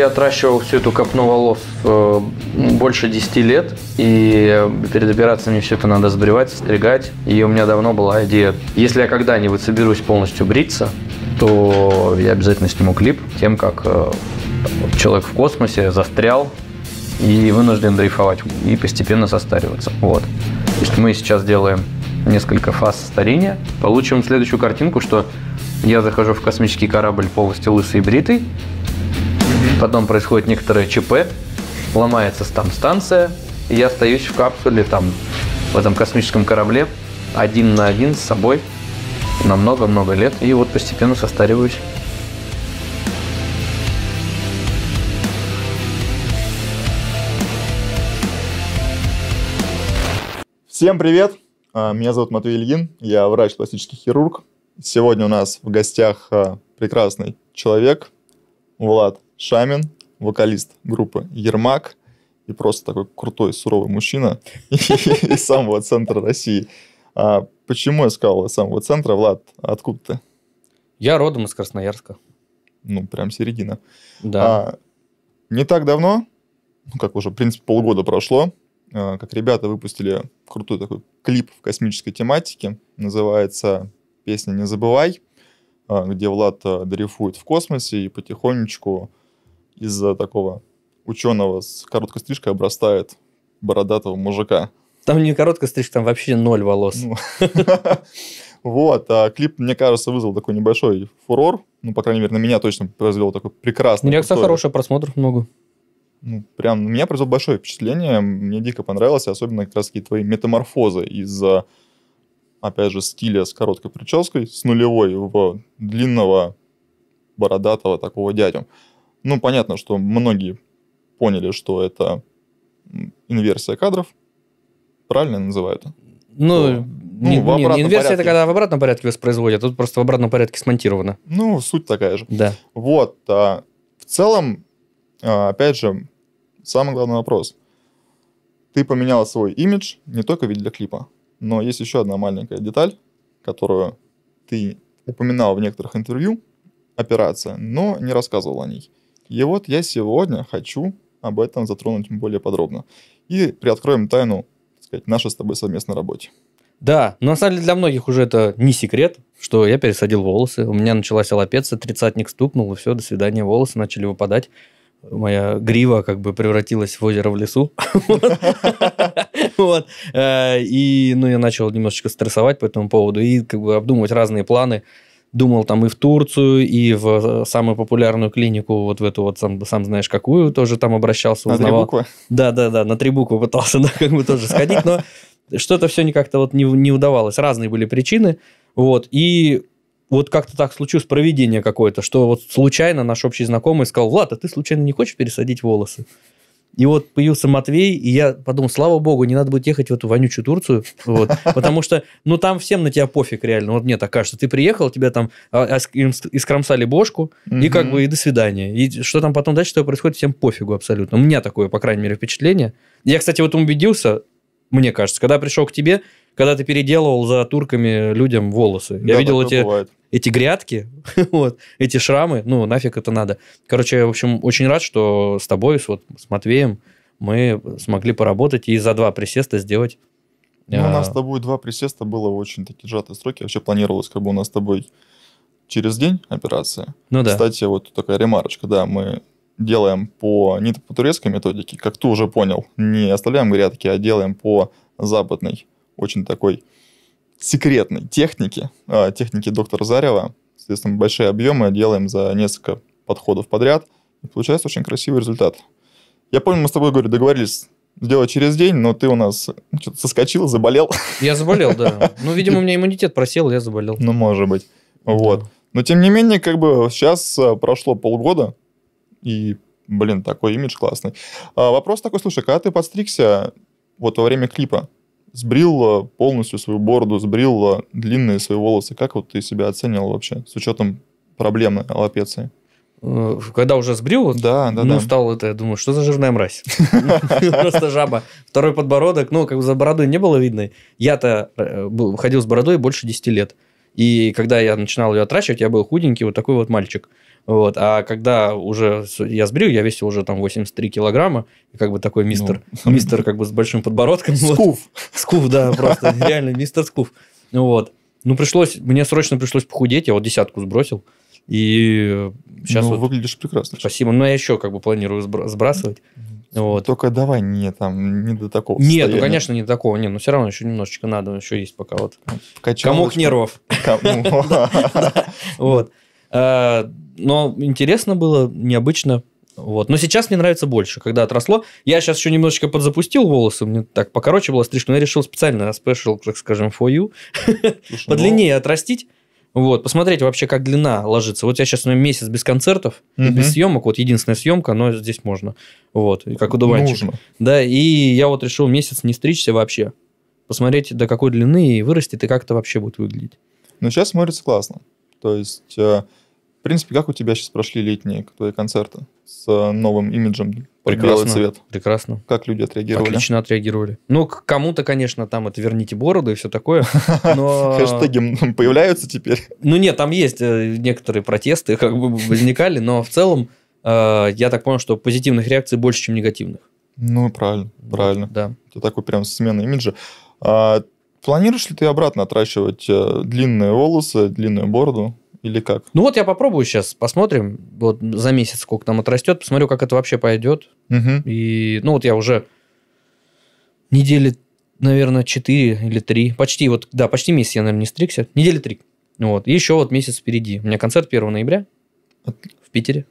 я отращивал всю эту копну волос э, больше 10 лет, и э, перед операцией мне все это надо сбривать, стригать. И у меня давно была идея, если я когда-нибудь соберусь полностью бриться, то я обязательно сниму клип тем, как э, человек в космосе застрял и вынужден дрейфовать и постепенно состариваться. Вот. То есть мы сейчас делаем несколько фаз старения. Получим следующую картинку, что я захожу в космический корабль полностью лысый и бритый, Потом происходит некоторое ЧП, ломается там станция, и я остаюсь в капсуле там, в этом космическом корабле, один на один с собой на много-много лет, и вот постепенно состариваюсь. Всем привет! А, меня зовут Матвей Ильин, я врач-пластический хирург. Сегодня у нас в гостях а, прекрасный человек Влад Шамин, вокалист группы Ермак и просто такой крутой, суровый мужчина из самого центра России. А почему я сказал из самого центра? Влад, откуда ты? Я родом из Красноярска. Ну, прям середина. Да. А, не так давно, ну, как уже, в принципе, полгода прошло, а, как ребята выпустили крутой такой клип в космической тематике. Называется «Песня «Не забывай», где Влад дрейфует в космосе и потихонечку из-за такого ученого с короткой стрижкой обрастает бородатого мужика. Там не короткая стрижка, там вообще ноль волос. Ну, вот, а клип, мне кажется, вызвал такой небольшой фурор. Ну, по крайней мере, на меня точно произвел такой прекрасный. Реакция хорошая, просмотров много. Ну, прям, на ну, меня произвело большое впечатление. Мне дико понравилось, особенно как раз такие твои метаморфозы из, за опять же, стиля с короткой прической, с нулевой в длинного бородатого такого дядю. Ну, понятно, что многие поняли, что это инверсия кадров. Правильно называют? Ну, ну не, в не, не инверсия порядке. это когда в обратном порядке воспроизводят, тут просто в обратном порядке смонтировано. Ну, суть такая же. Да. Вот. А, в целом, а, опять же, самый главный вопрос. Ты поменяла свой имидж не только в виде для клипа, но есть еще одна маленькая деталь, которую ты упоминал в некоторых интервью, операция, но не рассказывал о ней. И вот я сегодня хочу об этом затронуть более подробно. И приоткроем тайну, так сказать, нашей с тобой совместной работе. Да, но на самом деле для многих уже это не секрет, что я пересадил волосы, у меня началась аллопеция, тридцатник стукнул, и все, до свидания, волосы начали выпадать. Моя грива как бы превратилась в озеро в лесу. Э, и, ну, я начал немножечко стрессовать по этому поводу и как бы обдумывать разные планы думал там и в Турцию, и в э, самую популярную клинику, вот в эту вот, сам, сам знаешь какую, тоже там обращался, на узнавал. На три буквы? Да-да-да, на три буквы пытался да, как бы тоже сходить, но что-то все никак-то вот не, не удавалось. Разные были причины, вот, и вот как-то так случилось проведение какое-то, что вот случайно наш общий знакомый сказал, Влад, а ты случайно не хочешь пересадить волосы? И вот появился Матвей, и я подумал, слава богу, не надо будет ехать в эту вонючую Турцию, вот, потому что, ну, там всем на тебя пофиг реально. Вот мне так кажется. Ты приехал, тебя там а, а, искромсали бошку, и как бы и до свидания. И что там потом дальше, что происходит, всем пофигу абсолютно. У меня такое, по крайней мере, впечатление. Я, кстати, вот убедился, мне кажется, когда пришел к тебе, когда ты переделывал за турками людям волосы. Я да, видел эти бывает эти грядки, вот, эти шрамы, ну, нафиг это надо. Короче, я, в общем, очень рад, что с тобой, с, вот, с Матвеем мы смогли поработать и за два присеста сделать ну, у а. нас с тобой два присеста было в очень такие сжатые сроки. Вообще планировалось, как бы у нас с тобой через день операция. Ну да. Кстати, вот такая ремарочка, да, мы делаем по не по турецкой методике, как ты уже понял, не оставляем грядки, а делаем по западной, очень такой секретной техники, а, техники доктора Зарева. Соответственно, большие объемы делаем за несколько подходов подряд, и получается очень красивый результат. Я помню, мы с тобой, говорю, договорились сделать через день, но ты у нас ну, что-то соскочил, заболел. Я заболел, да. Ну, видимо, у меня иммунитет просел, я заболел. Ну, может быть. Вот. Но, тем не менее, как бы сейчас а, прошло полгода, и, блин, такой имидж классный. А, вопрос такой, слушай, когда ты подстригся вот во время клипа, сбрил полностью свою бороду, сбрил длинные свои волосы. Как вот ты себя оценил вообще с учетом проблемы аллопеции? Э, когда уже сбрил, да, да, ну, да. стал это, я думаю, что за жирная мразь? Просто жаба. Второй подбородок, ну, как бы за бородой не было видно. Я-то э, ходил с бородой больше 10 лет. И когда я начинал ее отращивать, я был худенький, вот такой вот мальчик. Вот. А когда уже я сбрил, я весил уже там 83 килограмма, и как бы такой ну. мистер, ну. мистер как бы с большим подбородком. Скуф. Вот. Скуф, да, просто реально мистер Скуф. Вот. Ну, пришлось, мне срочно пришлось похудеть, я вот десятку сбросил. И сейчас э, ну, вот... выглядишь прекрасно. Спасибо. Но ну, я еще как бы планирую сбрасывать. Вот. Только давай не там, не до такого Нет, ну, состояния. ну, конечно, не до такого. Не, но ну, все равно еще немножечко надо, ну, еще есть пока вот. Качалочку. Комок нервов. Вот. Э, но интересно было, необычно. Вот. Но сейчас мне нравится больше, когда отросло. Я сейчас еще немножечко подзапустил волосы, мне так покороче была стрижка, но я решил специально special так скажем, for you, подлиннее отрастить. Вот, посмотреть вообще, как длина ложится. Вот я сейчас ну, месяц без концертов угу. и без съемок. Вот единственная съемка, но здесь можно. Вот, как у Нужно. Да, и я вот решил месяц не стричься вообще. Посмотреть, до какой длины и вырастет, и как это вообще будет выглядеть. Но ну, сейчас смотрится классно. То есть, э, в принципе, как у тебя сейчас прошли летние твои концерты с э, новым имиджем Прекрасно. Белый цвет. Прекрасно. Как люди отреагировали? Отлично отреагировали. Ну, кому-то, конечно, там это верните бороду и все такое. Но... Хэштеги появляются теперь? Ну нет, там есть э, некоторые протесты, как бы возникали, но в целом э, я так понял, что позитивных реакций больше, чем негативных. Ну, правильно, правильно. Да. Это такой прям смена имиджа. Планируешь ли ты обратно отращивать э, длинные волосы, длинную бороду? Или как? Ну вот я попробую сейчас, посмотрим, вот за месяц сколько там отрастет, посмотрю, как это вообще пойдет. Угу. И, ну вот я уже недели, наверное, 4 или 3, почти вот, да, почти месяц я, наверное, не стригся, недели 3. Вот, и еще вот месяц впереди. У меня концерт 1 ноября в Питере.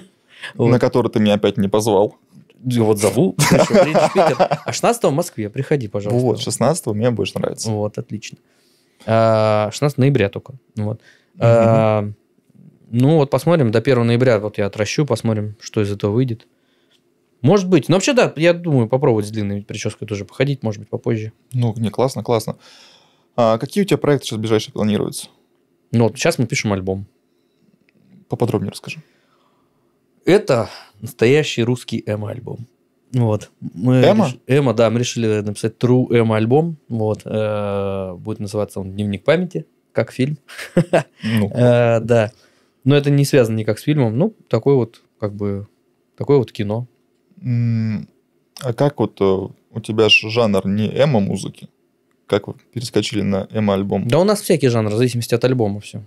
На который ты меня опять не позвал. Вот зову. А 16 в Москве, приходи, пожалуйста. Вот, 16 мне больше нравится. Вот, отлично. 16 а, ноября только. Вот. Mm-hmm. Ну, вот посмотрим, до 1 ноября вот я отращу, посмотрим, что из этого выйдет. Может быть. Но ну, вообще, да, я думаю, попробовать с длинной прической тоже походить, может быть, попозже. Ну, не, классно, классно. А какие у тебя проекты сейчас ближайшие планируются? Ну, вот сейчас мы пишем альбом. Поподробнее расскажи. Это настоящий русский эмо-альбом. Вот. Мы эмо? Реш... Эмо, да, мы решили написать True Эмо-альбом. Вот. Э, будет называться он «Дневник памяти» как фильм. Ну, э, да. Но это не связано никак с фильмом. Ну, такой вот, как бы, такое вот кино. А как вот э, у тебя же жанр не эмо-музыки? Как вы перескочили на эмо-альбом? Да у нас всякий жанр, в зависимости от альбома все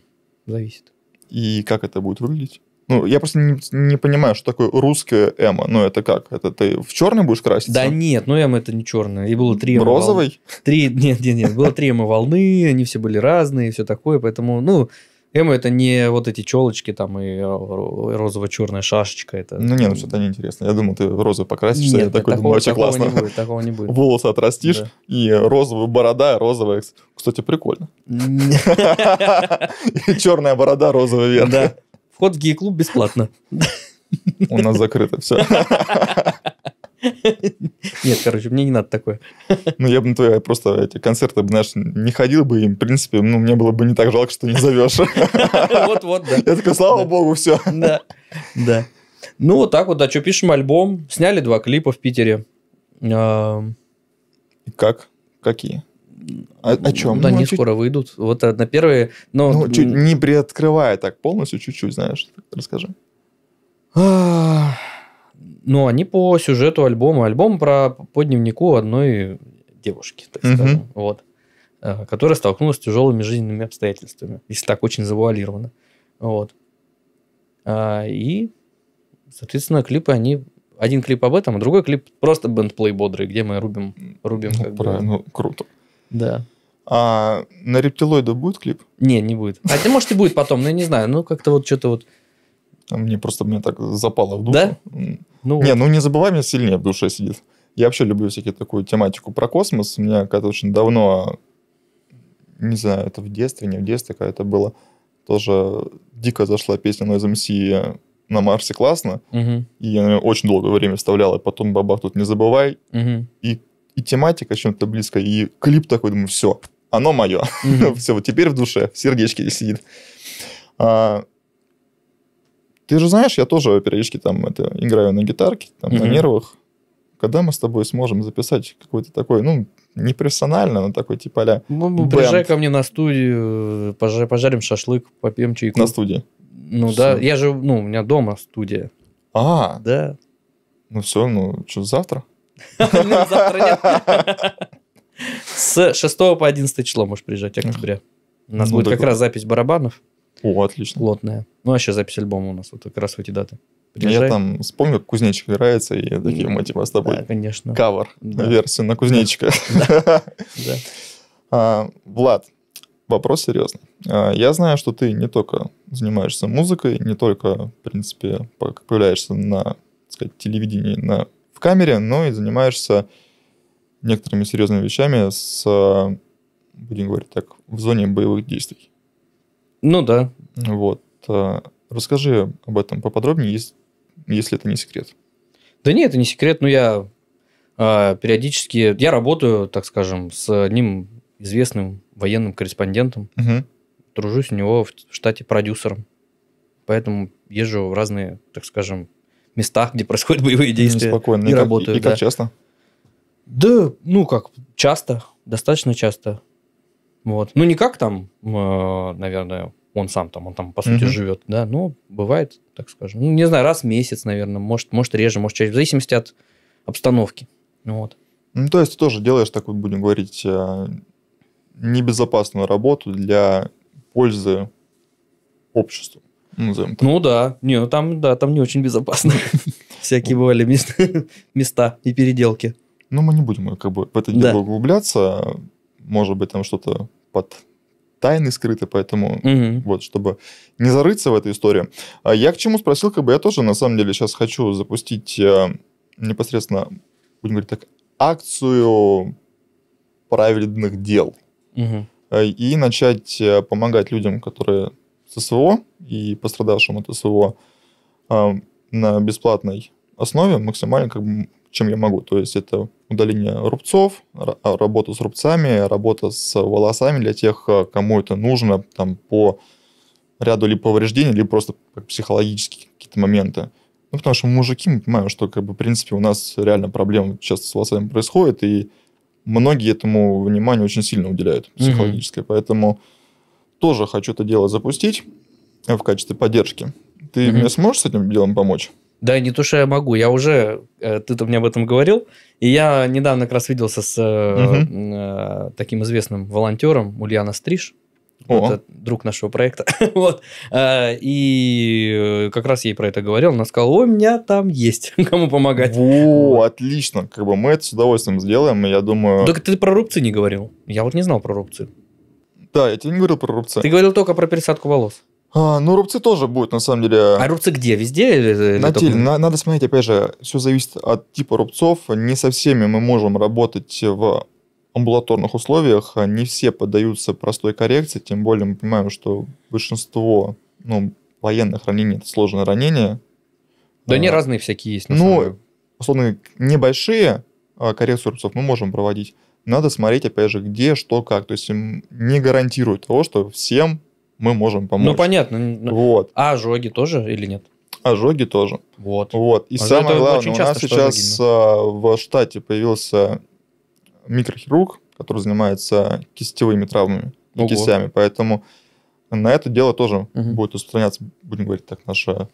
зависит. И как это будет выглядеть? Ну, я просто не, не понимаю, что такое русская эмо. Ну, это как? Это ты в черный будешь краситься? Да нет, ну эмо это не черное. И было три эмо Розовый? Три, нет, нет, нет. Было три эмо волны, они все были разные, все такое. Поэтому, ну, эмо это не вот эти челочки там и э, розово-черная шашечка. Это... Ну, не, ну что-то неинтересно. Я думал, ты розовый покрасишься. Нет, я такой такого, думаю, очень такого классно. Не будет, такого не будет. Волосы отрастишь, да. и розовая борода, розовая... Кстати, прикольно. Черная борода, розовый верх. Вход в гей-клуб бесплатно. У нас закрыто все. Нет, короче, мне не надо такое. Ну, я бы на твои просто эти концерты, знаешь, не ходил бы им, в принципе, ну, мне было бы не так жалко, что не зовешь. Вот-вот, да. Я такой, слава богу, все. Да, да. Ну, вот так вот, да, что, пишем альбом. Сняли два клипа в Питере. как? Какие? А, о, о чем? Да, ну, они ну, чуть... скоро выйдут. Вот э, на первые... Но... Ну, чуть не приоткрывая так полностью, чуть-чуть, знаешь, расскажи. Ну, они по сюжету альбома. Альбом про по дневнику одной девушки, так скажем. Вот. Э, которая столкнулась с тяжелыми жизненными обстоятельствами, если так очень завуалировано. Вот. А, и, соответственно, клипы, они один клип об этом, а другой клип просто бэндплей бодрый, где мы рубим, рубим ну, как правильно, бы, ну, круто. Да. А на рептилоида будет клип? Не, не будет. Хотя, а, ну, может, и будет потом, но я не знаю. Ну, как-то вот что-то вот... Мне просто мне так запало в душу. Да? Ну, не, вот. ну не забывай, меня сильнее в душе сидит. Я вообще люблю всякие такую тематику про космос. У меня как-то очень давно, не знаю, это в детстве, не в детстве, когда это было, тоже дико зашла песня Noise MC на Марсе классно. Угу. И я на очень долгое время вставлял, и а потом бабах тут не забывай. Угу. И и тематика чем-то близкая, и клип такой, думаю, все, оно мое. Mm-hmm. все, вот теперь в душе, в сердечке сидит. А, ты же знаешь, я тоже периодически там это, играю на гитарке, там, mm-hmm. на нервах. Когда мы с тобой сможем записать какой-то такой, ну, не профессионально, но такой типа а ну, Приезжай ко мне на студию, пожарим шашлык, попьем чайку. На студии? Ну все. да, я же, ну, у меня дома студия. А, да. Ну все, ну что, завтра? Завтра нет. С 6 по 11 число можешь приезжать, октября. У нас ну будет как раз запись барабанов. О, отлично. Плотная. Ну, а еще запись альбома у нас вот как раз в эти даты. Приезжай. Я там вспомню как кузнечик играется, и такие мы типа с тобой. Да, конечно. Кавер, да. версию на кузнечика. А, Влад, вопрос серьезный. А, я знаю, что ты не только занимаешься музыкой, не только, в принципе, появляешься на сказать, телевидении, на в камере, но и занимаешься некоторыми серьезными вещами с, будем говорить так, в зоне боевых действий. Ну да. Вот. Э, расскажи об этом поподробнее, если это не секрет. Да нет, это не секрет, но я э, периодически... Я работаю, так скажем, с одним известным военным корреспондентом. Угу. Дружусь у него в штате продюсером. Поэтому езжу в разные, так скажем, местах, где происходят боевые ну, действия. Спокойно. И, и как, работают. И как да. часто? Да, ну как, часто, достаточно часто. Вот. Ну, не как там, э, наверное, он сам там, он там, по сути, mm живет, да, но бывает, так скажем. Ну, не знаю, раз в месяц, наверное, может, может реже, может чаще, в зависимости от обстановки. Вот. Ну, то есть ты тоже делаешь такую, будем говорить, э, небезопасную работу для пользы обществу назовем так. Ну да, не, ну там, да, там не очень безопасно. Всякие бывали места и переделки. Ну, мы не будем э, как бы в это дело углубляться. Может быть, там что-то под тайны скрыты, поэтому угу. вот, чтобы не зарыться в эту историю. А я к чему спросил, как бы я тоже на самом деле сейчас хочу запустить э, непосредственно, будем говорить так, акцию праведных дел. Угу. И начать помогать людям, которые ССО и пострадавшим от ССО на бесплатной основе максимально, как чем я могу. То есть это удаление рубцов, а, работа с рубцами, работа с волосами для тех, а, кому это нужно там, по ряду ли повреждений, либо просто психологические какие-то моменты. Ну, потому что мужики, мы понимаем, что, как бы, в принципе, у нас реально проблемы часто с волосами происходит, и многие этому внимание очень сильно уделяют психологическое. Mm-hmm. Поэтому тоже хочу это дело запустить э, в качестве поддержки. Ты угу. мне сможешь с этим делом помочь? Да, не то, что я могу. Я уже, э, ты-то мне об этом говорил, и я недавно как раз виделся с угу. таким известным волонтером Ульяна Стриж. Это друг нашего проекта. вот. И как раз ей про это говорил. Она сказала, у меня там есть кому помогать. О, отлично. Как бы мы это с удовольствием сделаем, я думаю... Так ты про рубцы не говорил. Я вот не знал про рубцы. Да, я тебе не говорил про рубцы. Ты говорил только про пересадку волос. А, ну, рубцы тоже будут, на самом деле. А рубцы где? Везде? Или, на теле. На, надо смотреть, опять же, все зависит от типа рубцов. Не со всеми мы можем работать в амбулаторных условиях. Не все поддаются простой коррекции, тем более мы понимаем, что большинство ну, военных ранений – это сложное ранение. Да а, они разные всякие есть, на Ну, условно, небольшие а, коррекцию рубцов мы можем проводить надо смотреть, опять же, где, что, как. То есть не гарантирует того, что всем мы можем помочь. Ну, понятно. Ну, вот. А ожоги тоже или нет? Ожоги тоже. Вот. Вот. И а самое главное, у нас сейчас а, в штате появился микрохирург, который занимается кистевыми травмами и кистями. Поэтому на это дело тоже угу. будет устраняться, будем говорить так, наша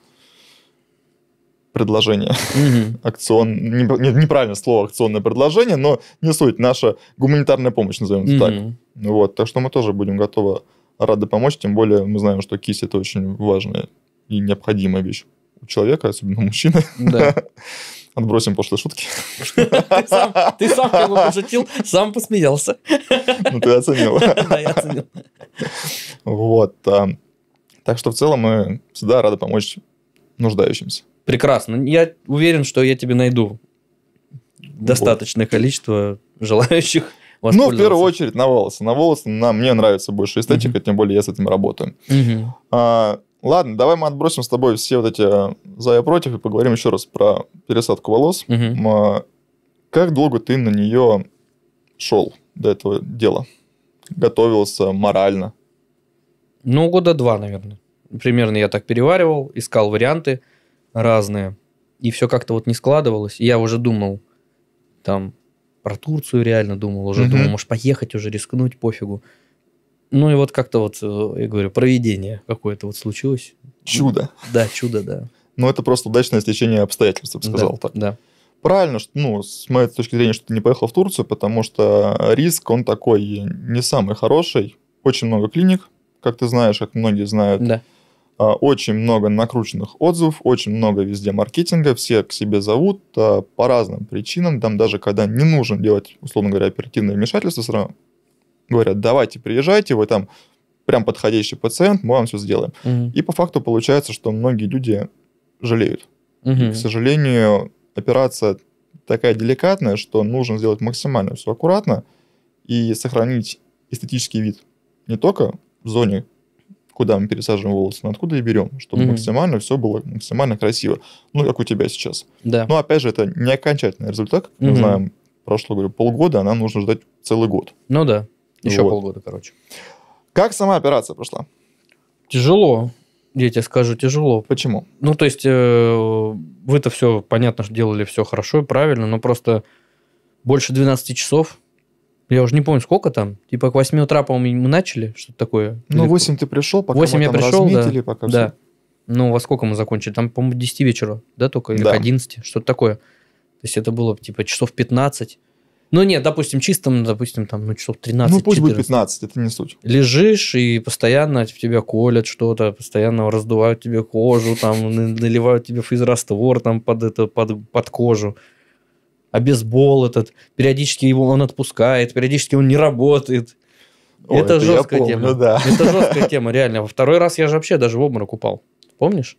предложение. Угу. Акцион... Нет, неправильное слово акционное предложение, но не суть. Наша гуманитарная помощь, назовем это так. Ну вот, так что мы тоже будем готовы рады помочь, тем более мы знаем, что кисть это очень важная и необходимая вещь у человека, особенно у мужчины. Да. Отбросим пошлые шутки. Ты сам, его пошутил, сам посмеялся. Ну, ты оценил. Да, я оценил. Вот. А, так что в целом мы всегда рады помочь нуждающимся. Прекрасно. Я уверен, что я тебе найду достаточное количество желающих. Ну, в первую очередь на волосы. На волосы на, мне нравится больше эстетика, mm-hmm. тем более я с этим работаю. Mm-hmm. А, ладно, давай мы отбросим с тобой все вот эти э, за и против и поговорим еще раз про пересадку волос. Mm-hmm. А, как долго ты на нее шел до этого дела? Готовился морально? Ну, года два, наверное. Примерно я так переваривал, искал варианты разные. И все как-то вот не складывалось. И я уже думал, там, про Турцию реально думал, уже угу. думал, может, поехать уже, рискнуть, пофигу. Ну и вот как-то вот, э, я говорю, проведение какое-то вот случилось. Чудо. Да, чудо, да. ну это просто удачное стечение обстоятельств, я бы сказал да, так. Да. Правильно, что, ну, с моей точки зрения, что ты не поехал в Турцию, потому что риск, он такой не самый хороший. Очень много клиник, как ты знаешь, как многие знают. Да а, очень много накрученных отзывов, очень много везде маркетинга, все к себе зовут а, по разным причинам. Там даже когда не нужно делать, условно говоря, оперативное вмешательство, все равно говорят, давайте приезжайте, вы там прям подходящий пациент, мы вам все сделаем. Угу. И по факту получается, что многие люди жалеют. Угу. к сожалению, операция такая деликатная, что нужно сделать максимально все аккуратно и сохранить эстетический вид не только в зоне куда мы пересаживаем волосы, ну, откуда и берем, чтобы mm-hmm. максимально все было максимально красиво. Ну, как у тебя сейчас. Да. Но опять же, это не окончательный результат, как mm-hmm. мы знаем, прошло говорю, полгода, а нам нужно ждать целый год. Ну да, еще вот. полгода, короче. Как сама операция прошла? Тяжело. Я тебе скажу, тяжело. Почему? Ну, то есть, э, вы-то все, понятно, что делали все хорошо и правильно, но просто больше 12 часов я уже не помню, сколько там. Типа к 8 утра, по-моему, мы начали, что-то такое. Ну, 8 ты пришел, пока 8 мы я там пришел, да, пока да. все. Ну, во сколько мы закончили? Там, по-моему, 10 вечера, да, только? Или да. к 11, что-то такое. То есть это было, типа, часов 15. Ну, нет, допустим, чистым, ну, допустим, там, ну, часов 13 Ну, пусть 14. будет 15, это не суть. Лежишь, и постоянно в тебя колят что-то, постоянно раздувают тебе кожу, там, наливают тебе физраствор, там, под, это, под, под кожу а бейсбол этот, периодически его он отпускает, периодически он не работает. О, это, это жесткая помню, тема. Да. Это жесткая тема, реально. Во второй раз я же вообще даже в обморок упал. Помнишь?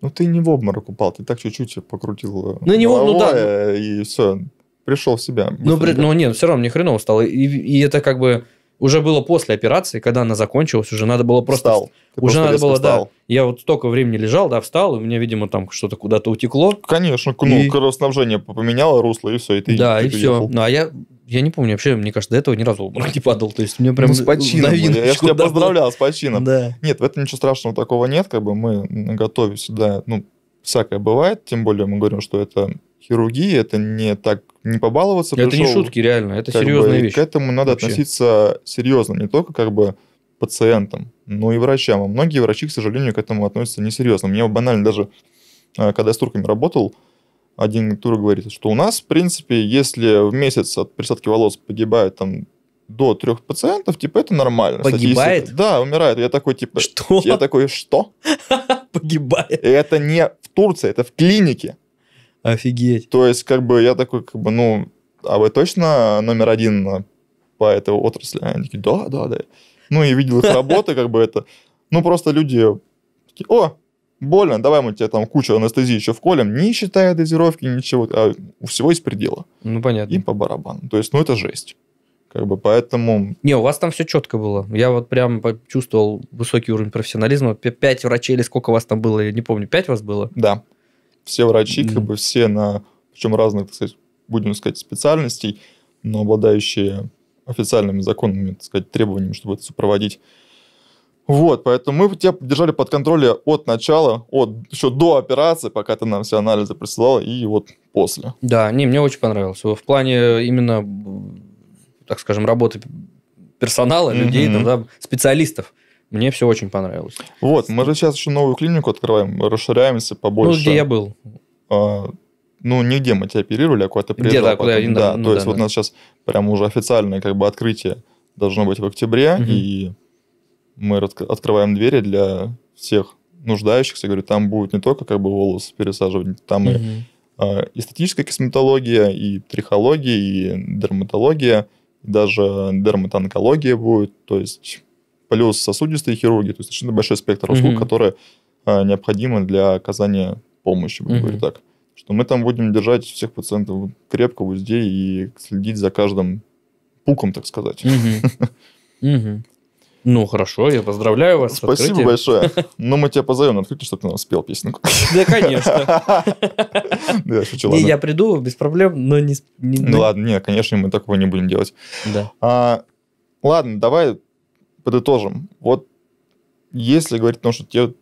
Ну, ты не в обморок упал, ты так чуть-чуть покрутил э, на ну, него, ну да. Ну. Э, и все, пришел в себя. Ну, при... ну нет, все равно мне хреново стало. И, и это как бы уже было после операции, когда она закончилась, уже надо было просто... Встал. Ты уже просто надо было, встал. да. Я вот столько времени лежал, да, встал, и у меня, видимо, там что-то куда-то утекло. Конечно, ну, и... ну, кровоснабжение поменяло русло, и все, и ты Да, и, все. Ехал. Ну, а я, я не помню, вообще, мне кажется, до этого ни разу в обморок не падал. То есть, мне прям... Ну, с почином. Я же тебя поздравлял с почином. Да. Нет, в этом ничего страшного такого нет, как бы мы готовим всегда, ну, всякое бывает, тем более мы говорим, что это хирургии, это не так не побаловаться. Это пришел, не шутки, реально, это серьезная бы, вещь. К этому надо вообще. относиться серьезно, не только как бы пациентам, но и врачам. А многие врачи, к сожалению, к этому относятся несерьезно. Мне банально даже, а, когда я с турками работал, один тур говорит, что у нас, в принципе, если в месяц от присадки волос погибает там до трех пациентов, типа, это нормально. Погибает? Да, умирает. Я такой, типа... Что? Я такой, что? Погибает. Это не в Турции, это в клинике. Офигеть. То есть, как бы, я такой, как бы, ну, а вы точно номер один по этой отрасли? Они такие, да, да, да. Ну, и видел их работы, как бы это. Ну, просто люди такие, о, больно, давай мы тебе там кучу анестезии еще вколем, не считая дозировки, ничего, а у всего есть предела Ну, понятно. И по барабану. То есть, ну, это жесть. Как бы поэтому... Не, у вас там все четко было. Я вот прям почувствовал высокий уровень профессионализма. Пять врачей или сколько у вас там было, я не помню, пять у вас было? Да все врачи, mm-hmm. как бы все на, причем разных, так сказать, будем сказать, специальностей, но обладающие официальными законными, так сказать, требованиями, чтобы это сопроводить. Вот, поэтому мы тебя держали под контролем от начала, от еще до операции, пока ты нам все анализы присылал, и вот после. Да, не, мне очень понравилось. В плане именно, так скажем, работы персонала, mm-hmm. людей, там, да, специалистов. Мне все очень понравилось. Вот, мы же сейчас еще новую клинику открываем, расширяемся побольше. Ну, где я был? А, ну, нигде мы тебя оперировали, а куда-то приезжал. Где, да, куда я, да, ну, то да, есть да. вот у нас сейчас прямо уже официальное как бы открытие должно быть в октябре, угу. и мы открываем двери для всех нуждающихся. Я говорю, там будет не только как бы волосы пересаживать, там угу. и а, эстетическая косметология, и трихология, и дерматология, даже дерматонкология будет. То есть плюс сосудистые хирурги, то есть достаточно большой спектр услуг, угу. которые а, необходимы для оказания помощи, будем угу. говорить так. Что мы там будем держать всех пациентов крепко в узде и следить за каждым пуком, так сказать. Угу. Ну, хорошо, я поздравляю вас. Спасибо большое. Но ну, мы тебя позовем на открытие, чтобы ты нам спел песенку. Да, конечно. Да, шучу, Я приду, без проблем, но не... Ну, ну ладно, нет, конечно, мы такого не будем делать. Да. А, ладно, давай подытожим. Вот если говорить о том, что тебе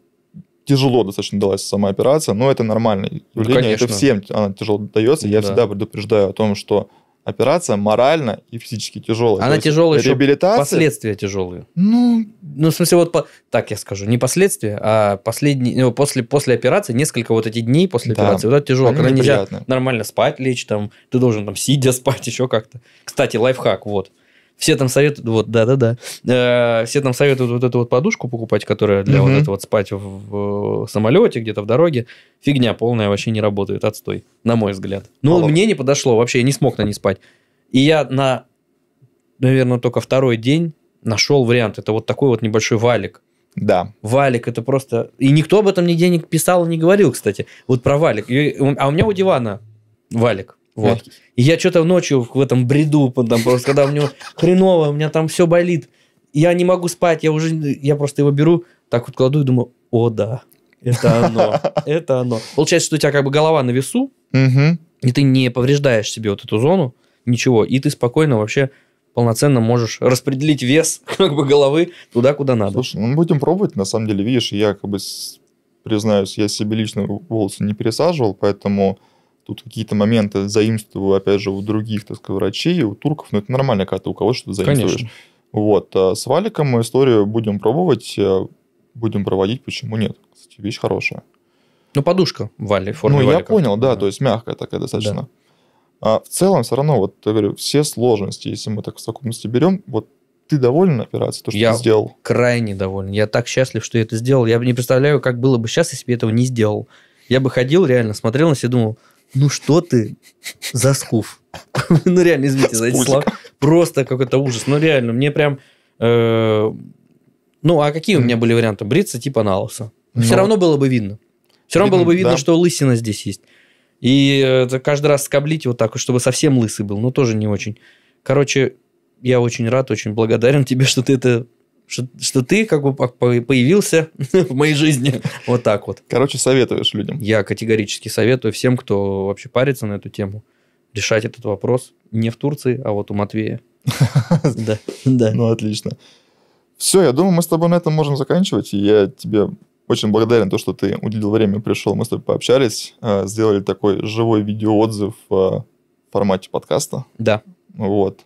тяжело достаточно далась сама операция, но это нормальное ну, явление, ну, это всем она тяжело дается. Я да. всегда предупреждаю о том, что операция морально и физически тяжелая. Она тяжелая еще реабилитация... последствия тяжелые. Ну, ну, в смысле, вот по... так я скажу, не последствия, а последние, ну, после, после операции, несколько вот эти дней после да. операции, вот это тяжело, Они когда неприятные. нельзя нормально спать, лечь там, ты должен там сидя спать, еще как-то. Кстати, лайфхак, вот. Все там советуют, вот, да-да-да, э, все там советуют вот эту вот подушку покупать, которая для угу. вот этого вот спать в, в самолете, где-то в дороге. Фигня полная, вообще не работает, отстой, на мой взгляд. Ну, Алло. мне не подошло, вообще я не смог на ней спать. И я на, наверное, только второй день нашел вариант. Это вот такой вот небольшой валик. Да. Валик, это просто... И никто об этом нигде не писал и не говорил, кстати. Вот про валик. А у меня у дивана валик. Вот. И я что-то ночью в этом бреду, там, просто когда у него хреново, у меня там все болит. Я не могу спать, я уже, я просто его беру, так вот кладу и думаю, о да, это оно, это оно. Получается, что у тебя как бы голова на весу, и ты не повреждаешь себе вот эту зону, ничего, и ты спокойно вообще полноценно можешь распределить вес как бы головы туда, куда надо. Слушай, ну мы будем пробовать, на самом деле, видишь, я как бы признаюсь, я себе лично волосы не пересаживал, поэтому Тут какие-то моменты заимствую, опять же, у других, так сказать, врачей, у турков, но ну, это нормально, когда ты у кого то что-то заимствуешь. Конечно. Вот. А с валиком мы историю будем пробовать, э, будем проводить, почему нет. Кстати, вещь хорошая. Ну, подушка вали, форме Ну, я понял, да, да, то есть мягкая такая достаточно. Да. А в целом все равно, вот я говорю, все сложности, если мы так в совокупности берем, вот ты доволен операцией, то, что я ты сделал? Я крайне доволен. Я так счастлив, что я это сделал. Я не представляю, как было бы сейчас, если бы я этого не сделал. Я бы ходил реально, смотрел на себя и думал, ну что ты за заскув? ну реально, извините за эти слова. Просто какой-то ужас. Ну реально, мне прям... Э, ну а какие у меня были варианты? Бриться типа на лысо. Все ну, равно было бы видно. Все равно было бы видно, что лысина здесь есть. И э, каждый раз скоблить вот так, чтобы совсем лысый был, но ну, тоже не очень. Короче, я очень рад, очень благодарен тебе, что ты это что, что ты как бы появился в моей жизни. вот так вот. Короче, советуешь людям. Я категорически советую всем, кто вообще парится на эту тему, решать этот вопрос не в Турции, а вот у Матвея. Да, да. Ну, отлично. Все, я думаю, мы с тобой на этом можем заканчивать. Я тебе очень благодарен, то, что ты уделил время, пришел, мы с тобой пообщались, а, сделали такой живой видеоотзыв а, в формате подкаста. Да. Вот.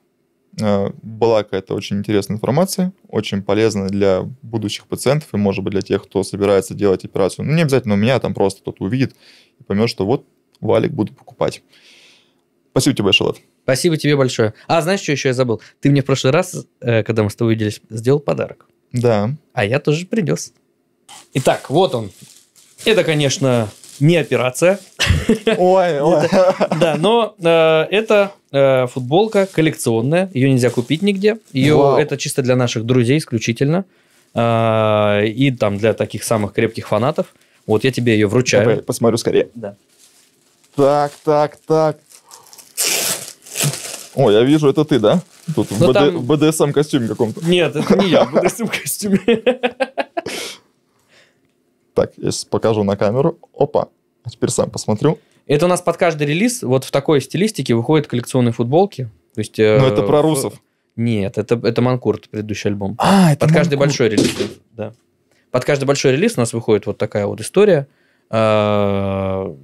Э, была какая-то очень интересная информация, очень полезная для будущих пациентов и, может быть, для тех, кто собирается делать операцию. Ну, не обязательно у меня, там просто кто-то увидит и поймет, что вот валик буду покупать. Спасибо тебе большое, Лев. Спасибо тебе большое. А знаешь, что еще я забыл? Ты мне в прошлый раз, э, когда мы с тобой виделись, сделал подарок. Да. А я тоже принес. Итак, вот он. Это, конечно, не операция. Ой, да, но э, это э, футболка коллекционная, ее нельзя купить нигде. Ее это чисто для наших друзей исключительно э, и там для таких самых крепких фанатов. Вот я тебе ее вручаю. посмотрю скорее. Да. Так, так, так. О, я вижу, это ты, да? Тут ну, в БДСМ костюме каком-то. Нет, это не я в БДСМ костюме. Так, я сейчас покажу на камеру. Опа, а теперь сам посмотрю. Это у нас под каждый релиз вот в такой стилистике выходят коллекционные футболки. То есть, э, Но ну, это про русов. Нет, это, это Манкурт, предыдущий альбом. А, это Под Манкурт. каждый большой релиз. Да. Под каждый большой релиз у нас выходит вот такая вот история, э,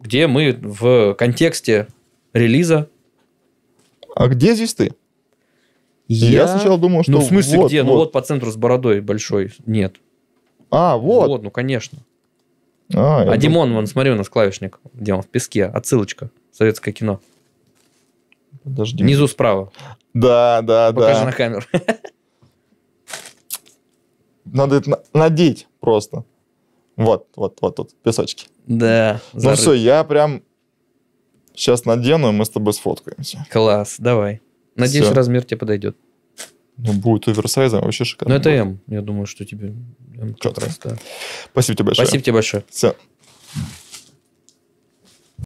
где мы в контексте релиза... А где здесь ты? Я, я сначала думал, что... Ну, в смысле вот, где? Ну, вот. Ну, вот по центру с бородой большой. Нет. А, вот. Вот, ну конечно. А, а Димон, вон, смотри, у нас клавишник. Где он? В песке. Отсылочка. Советское кино. Подожди. Внизу справа. Да, да, Покажи да. Покажи на камеру. Надо это надеть просто. Вот, вот, вот, тут песочки. Да. Ну зарыт. все, я прям сейчас надену, и мы с тобой сфоткаемся. Класс, давай. Надеюсь, все. размер тебе подойдет. Ну, будет оверсайзом, вообще шикарно. Ну, это М, я думаю, что тебе Четко. Спасибо тебе большое. Спасибо тебе большое. Все.